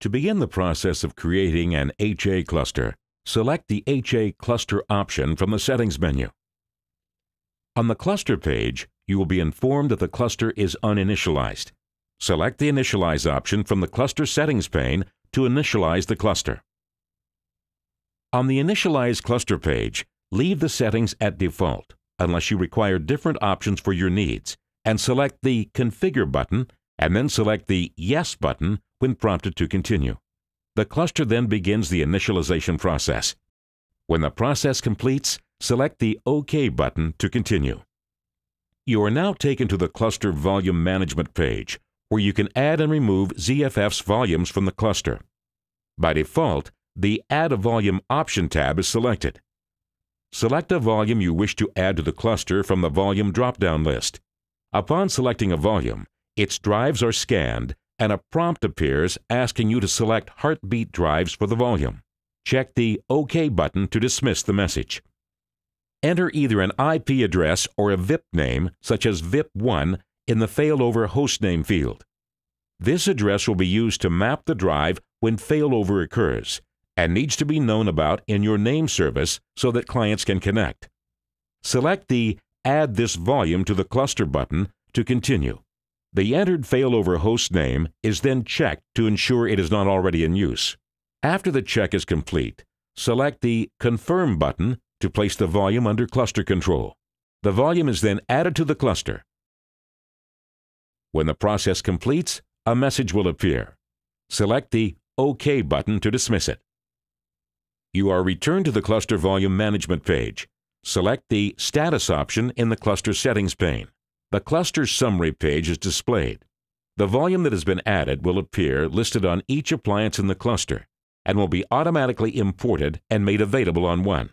To begin the process of creating an HA cluster, select the HA cluster option from the settings menu. On the cluster page, you will be informed that the cluster is uninitialized. Select the Initialize option from the Cluster Settings pane to initialize the cluster. On the Initialize Cluster page, leave the settings at default unless you require different options for your needs and select the Configure button and then select the Yes button when prompted to continue. The cluster then begins the initialization process. When the process completes, select the OK button to continue. You are now taken to the Cluster Volume Management page, where you can add and remove ZFF's volumes from the cluster. By default, the Add a Volume option tab is selected. Select a volume you wish to add to the cluster from the Volume drop-down list. Upon selecting a volume, its drives are scanned and a prompt appears asking you to select heartbeat drives for the volume. Check the OK button to dismiss the message. Enter either an IP address or a VIP name, such as VIP1, in the failover hostname field. This address will be used to map the drive when failover occurs and needs to be known about in your name service so that clients can connect. Select the Add this volume to the cluster button to continue. The entered failover host name is then checked to ensure it is not already in use. After the check is complete, select the Confirm button to place the volume under cluster control. The volume is then added to the cluster. When the process completes, a message will appear. Select the OK button to dismiss it. You are returned to the Cluster Volume Management page. Select the Status option in the Cluster Settings pane. The cluster summary page is displayed. The volume that has been added will appear listed on each appliance in the cluster and will be automatically imported and made available on one.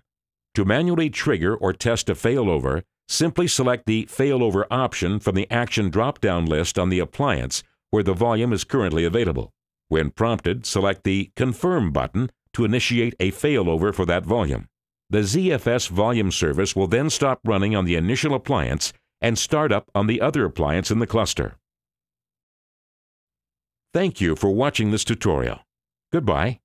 To manually trigger or test a failover, simply select the Failover option from the Action drop-down list on the appliance where the volume is currently available. When prompted, select the Confirm button to initiate a failover for that volume. The ZFS volume service will then stop running on the initial appliance and startup on the other appliance in the cluster. Thank you for watching this tutorial. Goodbye.